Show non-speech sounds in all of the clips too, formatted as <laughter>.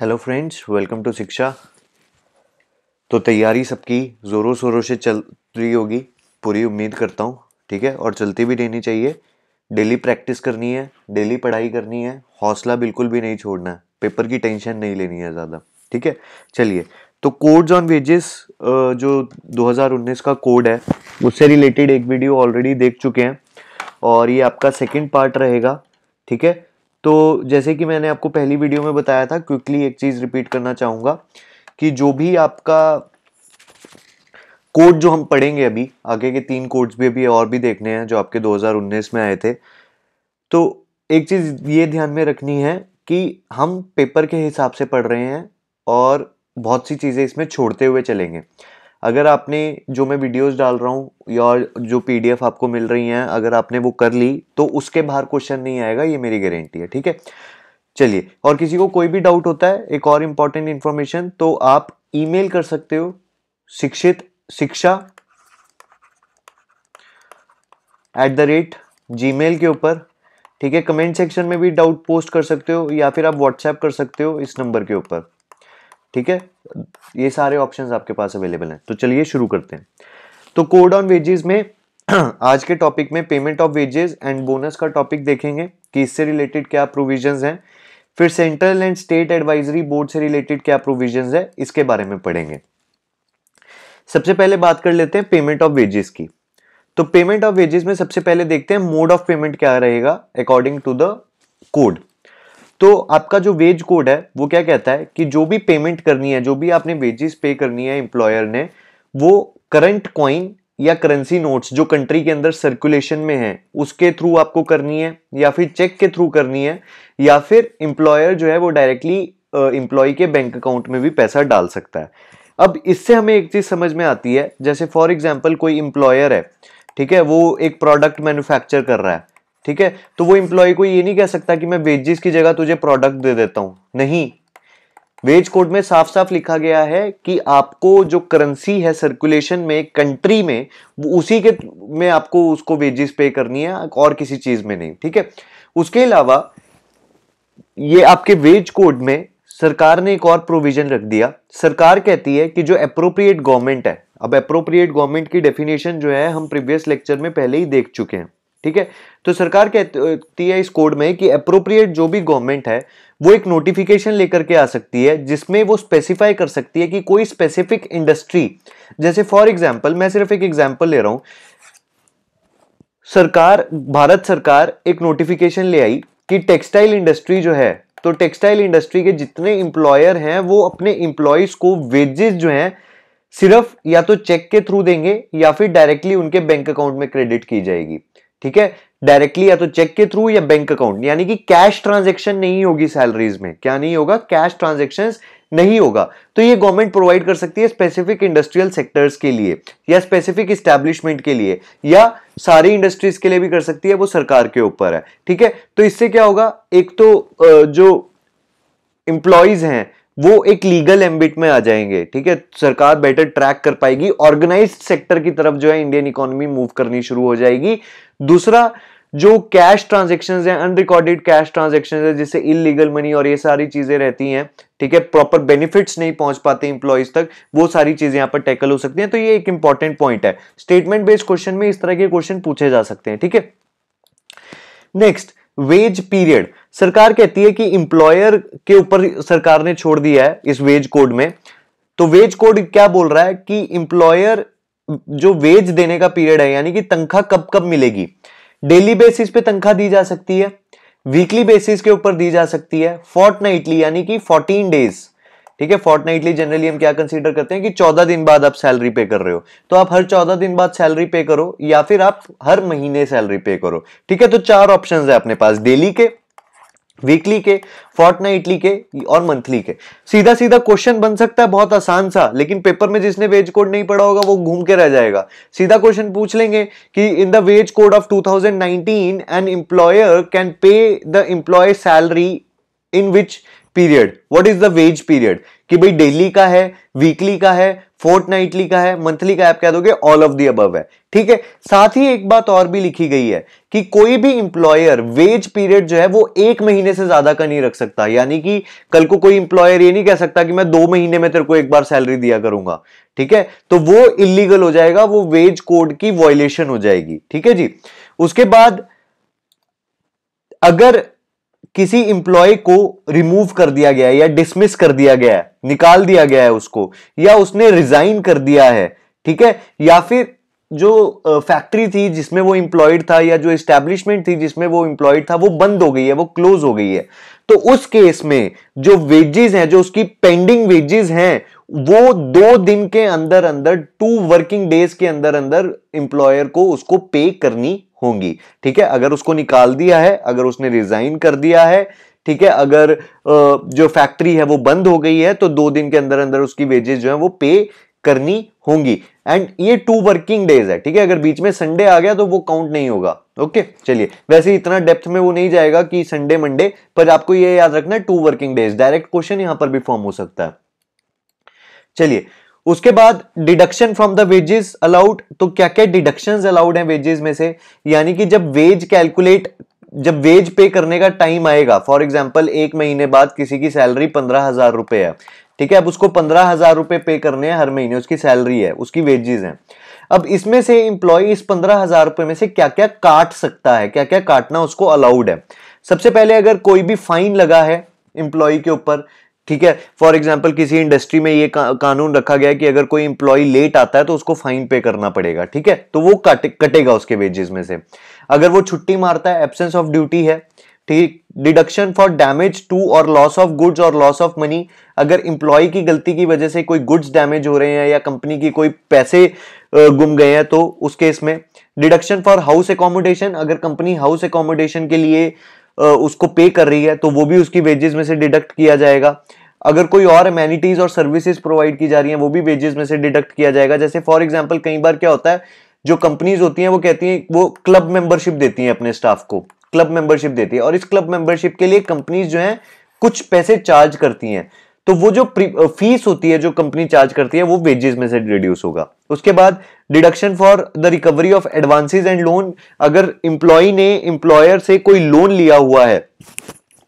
Hello friends welcome to शिक्षा तो तैयारी सबकी ज़ोरों शोरों से चल रही होगी पूरी उम्मीद करता हूँ ठीक है और चलती भी रहनी चाहिए डेली प्रैक्टिस करनी है डेली पढ़ाई करनी है हौसला बिल्कुल भी नहीं छोड़ना है पेपर की टेंशन नहीं लेनी है ज़्यादा ठीक है चलिए तो कोड्स ऑन वेजेस जो 2019 का कोड है उससे रिलेटेड एक वीडियो ऑलरेडी देख चुके हैं और ये आपका सेकेंड पार्ट रहेगा ठीक है तो जैसे कि मैंने आपको पहली वीडियो में बताया था क्विकली एक चीज़ रिपीट करना चाहूँगा कि जो भी आपका कोड जो हम पढ़ेंगे अभी आगे के तीन कोड्स भी अभी और भी देखने हैं जो आपके 2019 में आए थे तो एक चीज़ ये ध्यान में रखनी है कि हम पेपर के हिसाब से पढ़ रहे हैं और बहुत सी चीज़ें इसमें छोड़ते हुए चलेंगे अगर आपने जो मैं वीडियोस डाल रहा हूँ या जो पीडीएफ आपको मिल रही हैं अगर आपने वो कर ली तो उसके बाहर क्वेश्चन नहीं आएगा ये मेरी गारंटी है ठीक है चलिए और किसी को कोई भी डाउट होता है एक और इम्पॉर्टेंट इन्फॉर्मेशन तो आप ईमेल कर सकते हो शिक्षित शिक्षा एट द रेट जी के ऊपर ठीक है कमेंट सेक्शन में भी डाउट पोस्ट कर सकते हो या फिर आप व्हाट्सएप कर सकते हो इस नंबर के ऊपर ठीक है ये सारे ऑप्शंस आपके पास अवेलेबल हैं तो चलिए शुरू करते हैं तो कोड ऑन वेजेस में <clears throat> आज के टॉपिक में payment of wages and bonus का टॉपिक देखेंगे कि इससे रिलेटेड क्या प्रोविजंस हैं फिर central and state advisory board से रिलेटेड क्या प्रोविजंस है इसके बारे में पढ़ेंगे सबसे पहले बात कर लेते हैं पेमेंट ऑफ वेजेस की तो पेमेंट ऑफ वेजेस में सबसे पहले देखते हैं मोड ऑफ पेमेंट क्या रहेगा अकॉर्डिंग टू द कोड तो आपका जो वेज कोड है वो क्या कहता है कि जो भी पेमेंट करनी है जो भी आपने वेजेस पे करनी है एम्प्लॉयर ने वो करंट कॉइन या करेंसी नोट्स जो कंट्री के अंदर सर्कुलेशन में है उसके थ्रू आपको करनी है या फिर चेक के थ्रू करनी है या फिर एम्प्लॉयर जो है वो डायरेक्टली एम्प्लॉय के बैंक अकाउंट में भी पैसा डाल सकता है अब इससे हमें एक चीज़ समझ में आती है जैसे फॉर एग्जाम्पल कोई एम्प्लॉयर है ठीक है वो एक प्रोडक्ट मैन्युफैक्चर कर रहा है ठीक है तो वो इंप्लॉय को ये नहीं कह सकता कि मैं वेजेस की जगह तुझे प्रोडक्ट दे देता हूं नहीं वेज कोड में साफ साफ लिखा गया है कि आपको जो करेंसी है सर्कुलेशन में कंट्री में उसी के में आपको उसको वेजेस पे करनी है और किसी चीज में नहीं ठीक है उसके अलावा ये आपके वेज कोड में सरकार ने एक और प्रोविजन रख दिया सरकार कहती है कि जो अप्रोप्रिएट गवर्नमेंट है अब अप्रोप्रिएट गवर्नमेंट की डेफिनेशन जो है हम प्रीवियस लेक्चर में पहले ही देख चुके हैं ठीक है तो सरकार कहती है इस कोड में कि अप्रोप्रिएट जो भी गवर्नमेंट है वो एक नोटिफिकेशन लेकर के आ सकती है जिसमें वो स्पेसिफाई कर सकती है कि कोई स्पेसिफिक इंडस्ट्री जैसे फॉर एग्जाम्पल मैं सिर्फ एक एग्जाम्पल ले रहा हूं सरकार भारत सरकार एक नोटिफिकेशन ले आई कि टेक्सटाइल इंडस्ट्री जो है तो टेक्सटाइल इंडस्ट्री के जितने इंप्लॉयर हैं वो अपने इंप्लॉयज को वेजेस जो हैं सिर्फ या तो चेक के थ्रू देंगे या फिर डायरेक्टली उनके बैंक अकाउंट में क्रेडिट की जाएगी ठीक है डायरेक्टली या तो चेक के थ्रू या बैंक अकाउंट यानी कि कैश ट्रांजेक्शन नहीं होगी सैलरीज में क्या नहीं होगा कैश ट्रांजेक्शन नहीं होगा तो ये गवर्नमेंट प्रोवाइड कर सकती है स्पेसिफिक इंडस्ट्रियल सेक्टर्स के लिए या स्पेसिफिक स्टैब्लिशमेंट के लिए या सारी इंडस्ट्रीज के लिए भी कर सकती है वो सरकार के ऊपर है ठीक है तो इससे क्या होगा एक तो जो इंप्लॉयज हैं वो एक लीगल एम्बिट में आ जाएंगे ठीक है सरकार बेटर ट्रैक कर पाएगी ऑर्गेनाइज सेक्टर की तरफ जो है इंडियन इकोनॉमी मूव करनी शुरू हो जाएगी दूसरा जो कैश ट्रांजेक्शन है अनरिकॉर्डेड कैश ट्रांजेक्शन है जिससे इलीगल मनी और ये सारी चीजें रहती हैं ठीक है प्रॉपर बेनिफिट्स नहीं पहुंच पाते इंप्लॉयज तक वो सारी चीजें यहां पर टैकल हो सकती हैं तो ये एक इंपॉर्टेंट पॉइंट है स्टेटमेंट बेस्ड क्वेश्चन में इस तरह के क्वेश्चन पूछे जा सकते हैं ठीक है नेक्स्ट वेज पीरियड सरकार कहती है कि इंप्लॉयर के ऊपर सरकार ने छोड़ दिया है इस वेज कोड में तो वेज कोड क्या बोल रहा है कि इंप्लॉयर जो वेज देने का पीरियड है यानी कि तंखा कब कब मिलेगी डेली बेसिस पे तंखा दी जा सकती है वीकली बेसिस के ऊपर दी जा सकती है फोर्ट नाइटली यानी कि 14 डेज ठीक है फोर्टनाइटली जनरली हम क्या कंसीडर करते हैं कि चौदह दिन बाद आप सैलरी पे कर रहे हो तो आप हर चौदह दिन बाद सैलरी पे करो या फिर आप हर महीने सैलरी पे करो ठीक है तो चार ऑप्शन है अपने पास डेली के वीकली के फोर्टनाइटली के और मंथली के सीधा सीधा क्वेश्चन बन सकता है बहुत आसान सा लेकिन पेपर में जिसने वेज कोड नहीं पढ़ा होगा वो घूम के रह जाएगा सीधा क्वेश्चन पूछ लेंगे कि in the wage code of 2019 an employer can pay the employ salary in which period what is the wage period कि भाई डेली का है वीकली का है फोर्थ नाइटली का है मंथली का आप कह दोगे ऑल ऑफ दी अबव है ठीक है साथ ही एक बात और भी लिखी गई है कि कोई भी इंप्लॉयर वेज पीरियड जो है वो एक महीने से ज्यादा का नहीं रख सकता यानी कि कल को कोई इंप्लॉयर ये नहीं कह सकता कि मैं दो महीने में तेरे को एक बार सैलरी दिया करूंगा ठीक है तो वो इलीगल हो जाएगा वो वेज कोड की वॉयलेशन हो जाएगी ठीक है जी उसके बाद अगर किसी इंप्लॉय को रिमूव कर दिया गया है या डिसमिस कर दिया गया है निकाल दिया गया है उसको या उसने रिजाइन कर दिया है ठीक है या फिर जो फैक्ट्री थी जिसमें वो इंप्लॉयड था या जो एस्टेब्लिशमेंट थी जिसमें वो इंप्लॉयड था वो बंद हो गई है वो क्लोज हो गई है तो उस केस में जो वेजेस हैं जो उसकी पेंडिंग वेजेस हैं वो दो दिन के अंदर अंदर टू वर्किंग डेज के अंदर अंदर इंप्लॉयर को उसको पे करनी होंगी ठीक है अगर उसको निकाल दिया है अगर उसने रिजाइन कर दिया है ठीक है अगर जो फैक्ट्री है वो बंद हो गई है तो दो दिन के अंदर अंदर उसकी वेजेस जो है वो पे करनी होंगी एंड ये टू वर्किंग डेज है ठीक है अगर बीच में संडे आ गया तो वो काउंट नहीं होगा ओके चलिए वैसे इतना डेप्थ में वो नहीं जाएगा कि संडे मंडे पर आपको ये याद रखना है two working days direct question यहां पर भी फॉर्म हो सकता है चलिए उसके बाद deduction from the wages allowed तो क्या क्या डिडक्शन अलाउड है वेजेस में से यानी कि जब वेज कैलकुलेट जब वेज पे करने का टाइम आएगा फॉर एग्जाम्पल एक महीने बाद किसी की सैलरी पंद्रह हजार रुपए है ठीक है अब उसको पंद्रह हजार रुपए पे करने हैं हर महीने उसकी सैलरी है उसकी वेजेस हैं अब इसमें से इंप्लॉय इस पंद्रह हजार रुपए में से क्या क्या काट सकता है क्या क्या काटना उसको अलाउड है सबसे पहले अगर कोई भी फाइन लगा है इंप्लॉय के ऊपर ठीक है फॉर एग्जाम्पल किसी इंडस्ट्री में ये का, कानून रखा गया है कि अगर कोई इंप्लॉय लेट आता है तो उसको फाइन पे करना पड़ेगा ठीक है तो वो कटे कटेगा उसके वेजेस में से अगर वो छुट्टी मारता है एब्सेंस ऑफ ड्यूटी है ठीक डिडक्शन फॉर डैमेज टू और लॉस ऑफ गुड्स और लॉस ऑफ मनी अगर इंप्लॉय की गलती की वजह से कोई गुड्स डैमेज हो रहे हैं या कंपनी की कोई पैसे गुम गए हैं तो उस केस में डिडक्शन फॉर हाउस एकोमोडेशन अगर कंपनी हाउस एकोमोडेशन के लिए उसको पे कर रही है तो वो भी उसकी वेजेस में से डिडक्ट किया जाएगा अगर कोई और अमेनिटीज और सर्विसेज प्रोवाइड की जा रही हैं वो भी वेजेस में से डिडक्ट किया जाएगा जैसे फॉर एग्जाम्पल कई बार क्या होता है जो कंपनीज होती हैं वो कहती हैं वो क्लब मेंबरशिप देती हैं अपने स्टाफ को क्लब मेंबरशिप देती है और इस क्लब मेंबरशिप के लिए कंपनीज जो हैं कुछ पैसे चार्ज करती हैं तो वो जो फीस होती है जो कंपनी चार्ज करती है वो वेजेस में से रिड्यूस होगा उसके बाद deduction for the recovery of advances and loan अगर इंप्लॉय ने इंप्लॉयर से कोई लोन लिया हुआ है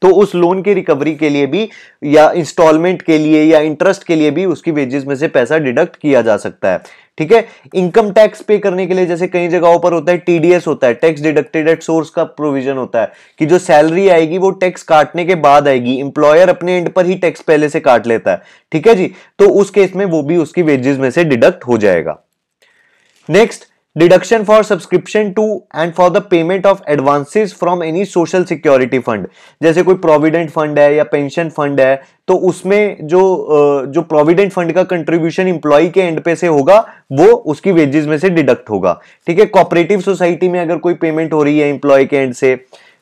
तो उस लोन की रिकवरी के लिए भी या इंस्टॉलमेंट के लिए या इंटरेस्ट के लिए भी उसकी वेजेस में से पैसा डिडक्ट किया जा सकता है ठीक है इनकम टैक्स पे करने के लिए जैसे कई जगहों पर होता है टीडीएस होता है टैक्स डिडक्टेड एट सोर्स का प्रोविजन होता है कि जो सैलरी आएगी वो टैक्स काटने के बाद आएगी इंप्लॉयर अपने एंड पर ही टैक्स पहले से काट लेता है ठीक है जी तो उस केस में वो भी उसकी वेजेस में से डिडक्ट हो जाएगा next deduction for subscription to and for the payment of advances from any social security fund जैसे कोई प्रोविडेंट फंड है या पेंशन फंड है तो उसमें जो जो प्रोविडेंट फंड का कंट्रीब्यूशन इंप्लॉय के एंड पे से होगा वो उसकी वेजेस में से डिडक्ट होगा ठीक है कॉपरेटिव सोसाइटी में अगर कोई पेमेंट हो रही है इंप्लॉय के एंड से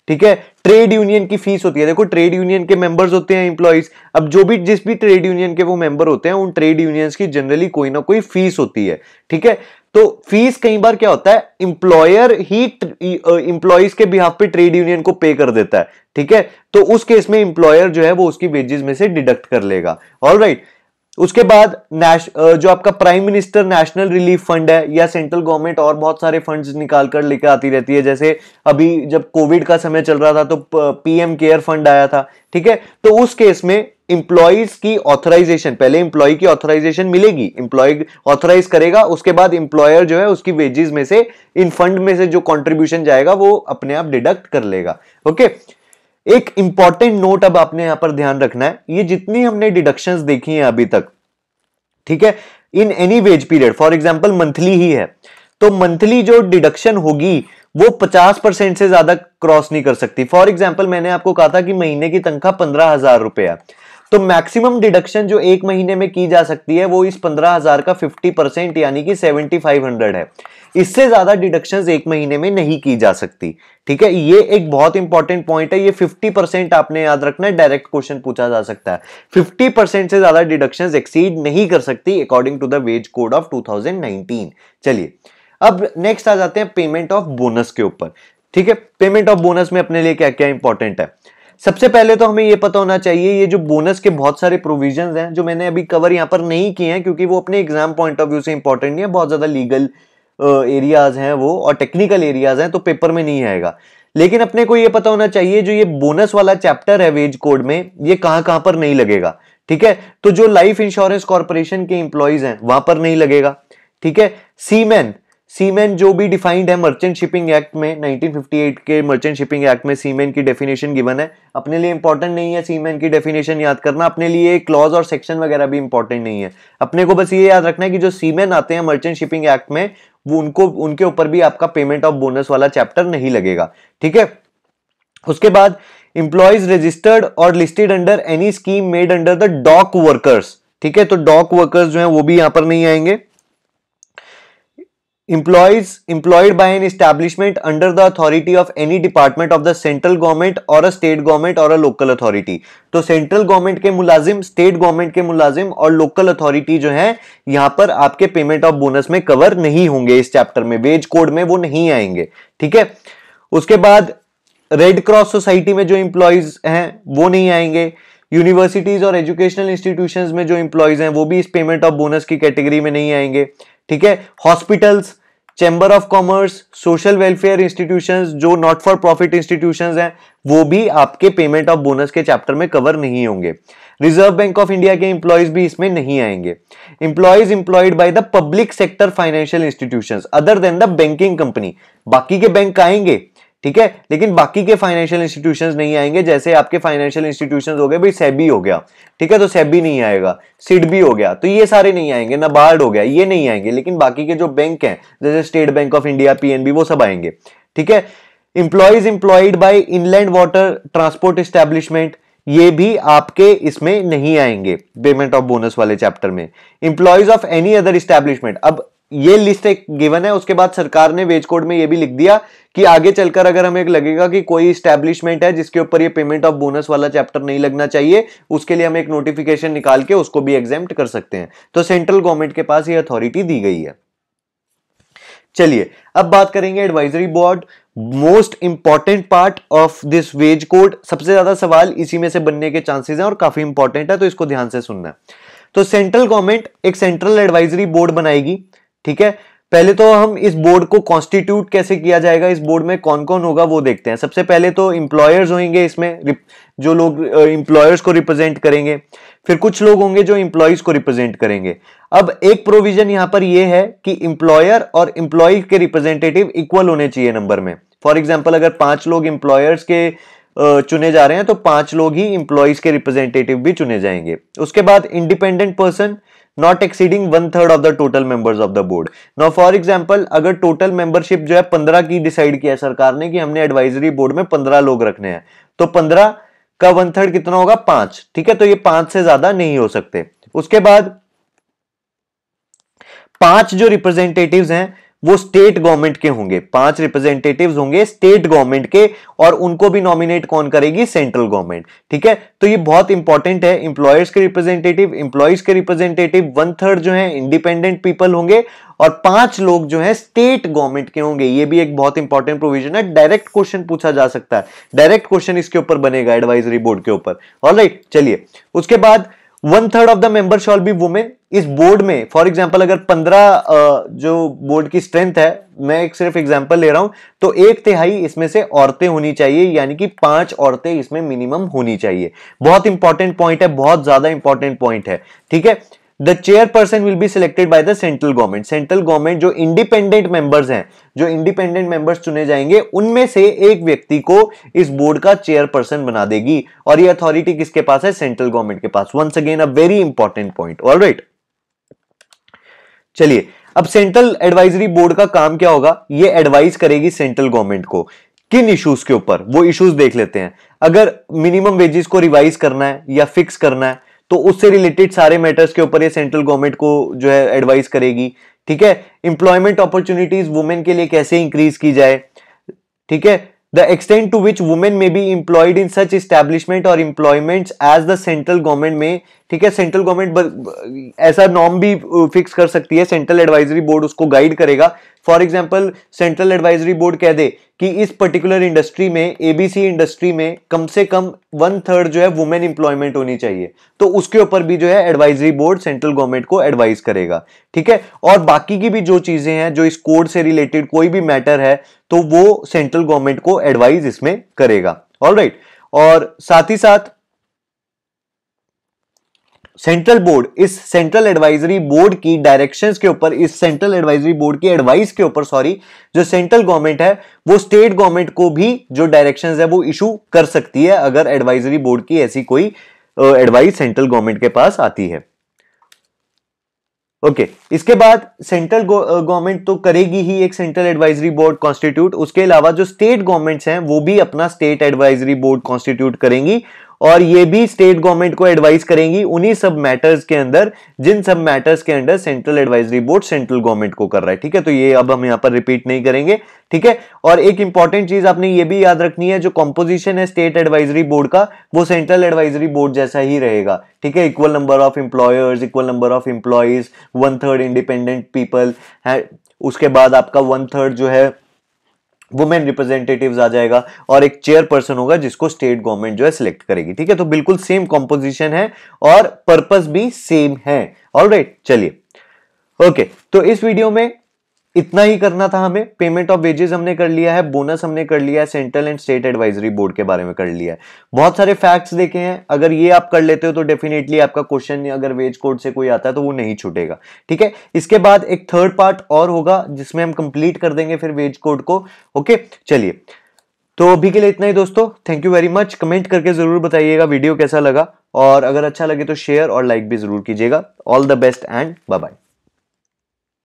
ठीक है ट्रेड यूनियन की फीस होती है देखो ट्रेड यूनियन के मेंबर्स होते हैं इंप्लॉयज अब जो भी जिस भी ट्रेड यूनियन के वो मेंबर होते हैं उन ट्रेड यूनियंस की जनरली कोई ना कोई फीस होती है ठीक है तो फीस कई बार क्या होता है इंप्लॉयर ही इंप्लॉयज के बिहाफ पे ट्रेड यूनियन को पे कर देता है ठीक है तो उस केस में इंप्लॉयर जो है वो उसकी वेजेस में से डिडक्ट कर लेगा ऑल राइट right. उसके बाद जो आपका prime minister national relief fund है या सेंट्रल गवर्नमेंट और बहुत सारे फंड्स निकाल कर लेकर आती रहती है जैसे अभी जब कोविड का समय चल रहा था तो पीएम केयर फंड आया था ठीक है तो उस केस में इंप्लॉयज की ऑथराइजेशन पहले इंप्लॉय की ऑथराइजेशन मिलेगी इंप्लॉय ऑथराइज करेगा उसके बाद इंप्लॉयर जो है उसकी वेजेस में से इन फंड में से जो कंट्रीब्यूशन जाएगा वो अपने आप डिडक्ट कर लेगा ओके एक इंपॉर्टेंट नोट अब आपने यहां पर ध्यान रखना है ये जितनी हमने डिडक्शन देखी है अभी तक ठीक है in any wage period for example monthly ही है तो मंथली जो डिडक्शन होगी वो 50 परसेंट से ज्यादा क्रॉस नहीं कर सकती फॉर एग्जाम्पल मैंने आपको कहा था कि महीने की तनख्वाह पंद्रह हजार रुपया तो मैक्सिमम डिडक्शन जो एक महीने में की जा सकती है वो इस पंद्रह हजार का फिफ्टी परसेंट यानी कि सेवेंटी फाइव हंड्रेड है इससे ज्यादा डिडक्शन एक महीने में नहीं की जा सकती ठीक है ये एक बहुत इंपॉर्टेंट पॉइंट है ये फिफ्टी परसेंट आपने याद रखना है डायरेक्ट क्वेश्चन पूछा जा सकता है फिफ्टी परसेंट से ज्यादा डिडक्शन एक्सीड नहीं कर सकती according to the wage code of two चलिए अब नेक्स्ट आ जाते हैं पेमेंट ऑफ बोनस के ऊपर ठीक है पेमेंट ऑफ बोनस में अपने लिए क्या क्या इंपॉर्टेंट है सबसे पहले तो हमें ये पता होना चाहिए ये जो बोनस के बहुत सारे प्रोविजन हैं जो मैंने अभी कवर यहाँ पर नहीं किए हैं क्योंकि वो अपने एग्जाम पॉइंट ऑफ व्यू से इंपॉर्टेंट नहीं है बहुत ज़्यादा लीगल एरियाज हैं वो और टेक्निकल एरियाज हैं तो पेपर में नहीं आएगा लेकिन अपने को ये पता होना चाहिए जो ये बोनस वाला चैप्टर है वेज कोड में ये कहाँ कहाँ पर नहीं लगेगा ठीक है तो जो लाइफ इंश्योरेंस कॉरपोरेशन के इंप्लॉयज हैं वहां पर नहीं लगेगा ठीक है सीमैन सीमेन जो भी डिफाइंड है मर्चेंट शिपिंग एक्ट में 1958 के मर्चेंट शिपिंग एक्ट में सीमेन की डेफिनेशन गिवन है अपने लिए इंपॉर्टेंट नहीं है सीमेन की डेफिनेशन याद करना अपने लिए क्लॉज और सेक्शन वगैरह भी इंपॉर्टेंट नहीं है अपने को बस ये याद रखना है कि जो सीमेन आते हैं मर्चेंट शिपिंग एक्ट में वो उनको उनके ऊपर भी आपका पेमेंट ऑफ बोनस वाला चैप्टर नहीं लगेगा ठीक है उसके बाद इंप्लॉयज रजिस्टर्ड और listed under any scheme made under the dock workers ठीक है तो डॉक वर्कर्स जो है वो भी यहां पर नहीं आएंगे Employees employed by an establishment under the authority of any department of the central government or a state government or a local authority. तो central government के मुलाजिम state government के मुलाजिम और local authority जो है यहाँ पर आपके payment of bonus में cover नहीं होंगे इस chapter में wage code में वो नहीं आएंगे ठीक है उसके बाद रेड क्रॉस सोसाइटी में जो एम्प्लॉयज हैं वो नहीं आएंगे यूनिवर्सिटीज और एजुकेशनल इंस्टीट्यूशंस में जो एम्प्लॉयज हैं वो भी इस पेमेंट ऑफ बोनस की कैटेगरी में नहीं आएंगे ठीक है hospitals chamber of commerce social welfare institution जो नॉट फॉर प्रॉफिट इंस्टीट्यूशन हैं वो भी आपके पेमेंट ऑफ बोनस के चैप्टर में कवर नहीं होंगे रिजर्व बैंक ऑफ इंडिया के इंप्लॉयज भी इसमें नहीं आएंगे employees employed by the public sector financial institution other than the banking company बाकी के बैंक आएंगे ठीक है लेकिन बाकी के फाइनेंशियल इंस्टीट्यूशन नहीं आएंगे जैसे आपके फाइनेंशियल इंस्टीट्यूशन हो गए भाई सेबी हो गया ठीक है तो सेबी नहीं आएगा सिडबी हो गया तो ये सारे नहीं आएंगे नबार्ड हो गया ये नहीं आएंगे लेकिन बाकी के जो बैंक हैं जैसे state bank of India PNB वो सब आएंगे ठीक है employees employed by inland water transport establishment ये भी आपके इसमें नहीं आएंगे पेमेंट ऑफ बोनस वाले चैप्टर में employees of any other establishment अब ये लिस्ट एक गिवन है उसके बाद सरकार ने वेज कोड में ये भी लिख दिया कि आगे चलकर अगर हमें लगेगा कि कोई स्टैब्लिशमेंट है जिसके ऊपर ये पेमेंट ऑफ बोनस वाला चैप्टर नहीं लगना चाहिए उसके लिए हम एक नोटिफिकेशन निकाल के उसको भी एग्जाम कर सकते हैं तो सेंट्रल गवर्नमेंट के पास ये अथॉरिटी दी गई है चलिए अब बात करेंगे advisory board most important part of this wage code सबसे ज्यादा सवाल इसी में से बनने के चांसेस हैं और काफी इंपॉर्टेंट है तो इसको ध्यान से सुनना तो सेंट्रल गवर्नमेंट एक सेंट्रल एडवाइजरी बोर्ड बनाएगी ठीक है पहले तो हम इस बोर्ड को कॉन्स्टिट्यूट कैसे किया जाएगा इस बोर्ड में कौन कौन होगा वो देखते हैं सबसे पहले तो इंप्लॉयर्स होंगे इसमें जो लोग इंप्लॉयर्स को रिप्रेजेंट करेंगे फिर कुछ लोग होंगे जो इंप्लॉयज को रिप्रेजेंट करेंगे अब एक प्रोविजन यहां पर यह है कि इंप्लॉयर और इंप्लॉय के रिप्रेजेंटेटिव इक्वल होने चाहिए नंबर में फॉर एग्जाम्पल अगर पांच लोग इंप्लॉयर्स के चुने जा रहे हैं तो पांच लोग ही इंप्लॉयज के रिप्रेजेंटेटिव भी चुने जाएंगे उसके बाद independent person not exceeding one third of the total members of the board now for example अगर टोटल मेंबरशिप जो है पंद्रह की डिसाइड किया है सरकार ने कि हमने एडवाइजरी बोर्ड में पंद्रह लोग रखने हैं तो पंद्रह का वन थर्ड कितना होगा पांच ठीक है तो ये पांच से ज्यादा नहीं हो सकते उसके बाद पांच जो रिप्रेजेंटेटिव्स हैं वो स्टेट गवर्नमेंट के होंगे पांच रिप्रेजेंटेटिव होंगे स्टेट गवर्नमेंट के और उनको भी नॉमिनेट कौन करेगी सेंट्रल गवर्नमेंट ठीक है तो ये बहुत इंपॉर्टेंट है इंप्लॉयर्स के रिप्रेजेंटेटिव इंप्लॉयज के रिप्रेजेंटेटिव वन थर्ड जो है इंडिपेंडेंट पीपल होंगे और पांच लोग जो है स्टेट गवर्नमेंट के होंगे ये भी एक बहुत इंपॉर्टेंट प्रोविजन है डायरेक्ट क्वेश्चन पूछा जा सकता है डायरेक्ट क्वेश्चन इसके ऊपर बनेगा एडवाइजरी बोर्ड के ऊपर ऑल चलिए उसके बाद one third of the member shall be women इस बोर्ड में फॉर एग्जाम्पल अगर पंद्रह जो बोर्ड की स्ट्रेंथ है मैं एक सिर्फ एग्जाम्पल ले रहा हूं तो एक तिहाई इसमें से औरतें होनी चाहिए यानी कि पांच औरतें इसमें मिनिमम होनी चाहिए बहुत इंपॉर्टेंट पॉइंट है बहुत ज्यादा इंपॉर्टेंट पॉइंट है ठीक है the chairperson will be selected by the central government central government जो इंडिपेंडेंट मेंबर्स हैं जो इंडिपेंडेंट मेंबर्स चुने जाएंगे उनमें से एक व्यक्ति को इस बोर्ड का चेयरपर्सन बना देगी और ये अथॉरिटी किसके पास है सेंट्रल गवर्नमेंट के पास once again a very important point all right चलिए अब सेंट्रल एडवाइजरी बोर्ड का काम क्या होगा ये एडवाइस करेगी सेंट्रल गवर्नमेंट को किन इश्यूज के ऊपर वो इश्यूज देख लेते हैं अगर मिनिमम वेजेस को रिवाइज करना है या फिक्स करना है तो उससे रिलेटेड सारे मैटर्स के ऊपर ये सेंट्रल गवर्नमेंट को जो है एडवाइस करेगी ठीक है इंप्लॉयमेंट अपॉर्चुनिटीज वुमेन के लिए कैसे इंक्रीज की जाए ठीक है the extent to which women may be employed in such establishment और employment as the central government may ठीक है सेंट्रल गवर्नमेंट ऐसा नॉर्म भी फिक्स कर सकती है सेंट्रल एडवाइजरी बोर्ड उसको गाइड करेगा for example central advisory board कह दे कि इस पर्टिकुलर इंडस्ट्री में एबीसी इंडस्ट्री में कम से कम वन थर्ड जो है वुमेन इंप्लॉयमेंट होनी चाहिए तो उसके ऊपर भी जो है एडवाइजरी बोर्ड सेंट्रल गवर्नमेंट को एडवाइज करेगा ठीक है और बाकी की भी जो चीजें हैं जो इस कोड से रिलेटेड कोई भी मैटर है तो वो सेंट्रल गवर्नमेंट को एडवाइज इसमें करेगा ऑल right. और साथ ही साथ सेंट्रल बोर्ड इस सेंट्रल एडवाइजरी बोर्ड की डायरेक्शंस के ऊपर इस सेंट्रल एडवाइजरी बोर्ड की एडवाइस के ऊपर सॉरी जो सेंट्रल गवर्नमेंट है वो स्टेट गवर्नमेंट को भी जो डायरेक्शंस है वो इशू कर सकती है अगर एडवाइजरी बोर्ड की ऐसी कोई एडवाइस सेंट्रल गवर्नमेंट के पास आती है ओके okay. इसके बाद सेंट्रल गवर्नमेंट तो करेगी ही एक सेंट्रल एडवाइजरी बोर्ड कॉन्स्टिट्यूट उसके अलावा जो स्टेट गवर्नमेंट्स हैं वो भी अपना स्टेट एडवाइजरी बोर्ड कॉन्स्टिट्यूट करेंगी और ये भी स्टेट गवर्नमेंट को एडवाइस करेंगी उन्हीं सब मैटर्स के अंदर जिन सब मैटर्स के अंदर central advisory board central government को कर रहा है ठीक है तो ये अब हम यहां पर रिपीट नहीं करेंगे ठीक है और एक इंपॉर्टेंट चीज आपने ये भी याद रखनी है जो कॉम्पोजिशन है स्टेट एडवाइजरी बोर्ड का वो सेंट्रल एडवाइजरी बोर्ड जैसा ही रहेगा ठीक है equal number of employers equal number of employees one third independent people है उसके बाद आपका वन थर्ड जो है वुमेन रिप्रेजेंटेटिव आ जाएगा और एक चेयरपर्सन होगा जिसको स्टेट गवर्नमेंट जो है सिलेक्ट करेगी ठीक है तो बिल्कुल सेम कॉम्पोजिशन है और पर्पज भी सेम है ऑल राइट चलिए ओके तो इस वीडियो में इतना ही करना था हमें पेमेंट ऑफ वेजेस हमने कर लिया है बोनस हमने कर लिया है central and state advisory board के बारे में कर लिया है बहुत सारे फैक्ट्स देखे हैं अगर ये आप कर लेते हो तो डेफिनेटली आपका क्वेश्चन अगर वेज कोड से कोई आता है तो वो नहीं छूटेगा ठीक है इसके बाद एक थर्ड पार्ट और होगा जिसमें हम कंप्लीट कर देंगे फिर वेज कोड को ओके चलिए तो अभी के लिए इतना ही दोस्तों thank you very much comment करके ज़रूर बताइएगा वीडियो कैसा लगा और अगर अच्छा लगे तो शेयर और लाइक भी ज़रूर कीजिएगा all the best and bye bye